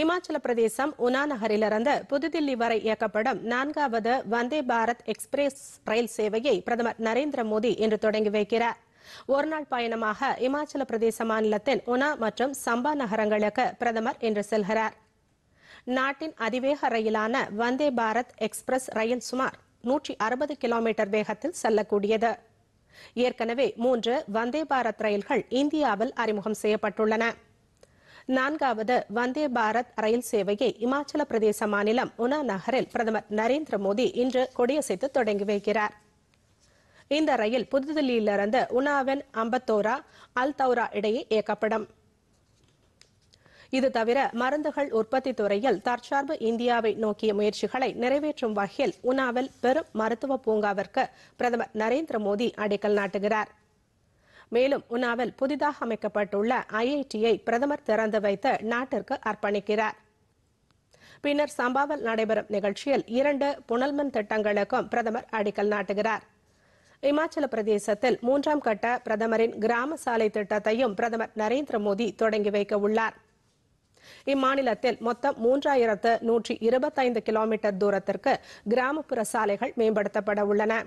இமாச்சல பிரதேசம் உனா நகரிலிருந்து புதுதில்லி வரை இயக்கப்படும் நான்காவது வந்தே பாரத் எக்ஸ்பிரஸ் ரயில் சேவையை பிரதமர் நரேந்திர மோடி இன்று தொடங்கி வைக்கிறார் ஒருநாள் பயணமாக இமாச்சல பிரதேச மாநிலத்தின் உனா மற்றும் சம்பா நகரங்களுக்கு பிரதமர் இன்று செல்கிறார் நாட்டின் அதிவேக ரயிலான வந்தே பாரத் எக்ஸ்பிரஸ் ரயில் சுமார் நூற்றி அறுபது கிலோமீட்டர் வேகத்தில் செல்லக்கூடியது ஏற்கனவே மூன்று வந்தே பாரத் ரயில்கள் இந்தியாவில் அறிமுகம் செய்யப்பட்டுள்ளன நான்காவது வந்தே பாரத் ரயில் சேவையை இமாச்சல பிரதேச மாநிலம் உனா நகரில் பிரதமர் நரேந்திர மோடி இன்று கொடியசைத்து தொடங்கி வைக்கிறார் இந்த ரயில் புதுதில்லியிலிருந்து உனாவின் அம்பத்தோரா அல்தௌரா இடையே இயக்கப்படும் இது தவிர மருந்துகள் உற்பத்தி துறையில் தற்சார்பு இந்தியாவை நோக்கிய முயற்சிகளை நிறைவேற்றும் வகையில் உனாவில் பெரும் மருத்துவ பூங்காவிற்கு பிரதமர் நரேந்திர மோடி அடிக்கல் நாட்டுகிறாா் மேலும் உனாவில் புதிதாக அமைக்கப்பட்டுள்ள ஐஐடியை பிரதமர் திறந்து வைத்து நாட்டிற்கு அர்ப்பணிக்கிறார் பின்னர் சம்பாவில் நடைபெறும் நிகழ்ச்சியில் இரண்டு புனல்மின் திட்டங்களுக்கும் பிரதமர் அடிக்கல் நாட்டுகிறார் இமாச்சல பிரதேசத்தில் மூன்றாம் கட்ட பிரதமரின் கிராம சாலை திட்டத்தையும் பிரதமர் நரேந்திர மோடி தொடங்கி வைக்க உள்ளார் இம்மாநிலத்தில் மொத்தம் மூன்றாயிரத்து நூற்றி இருபத்தைந்து கிலோமீட்டர் தூரத்திற்கு கிராமப்புற சாலைகள் மேம்படுத்தப்பட உள்ளன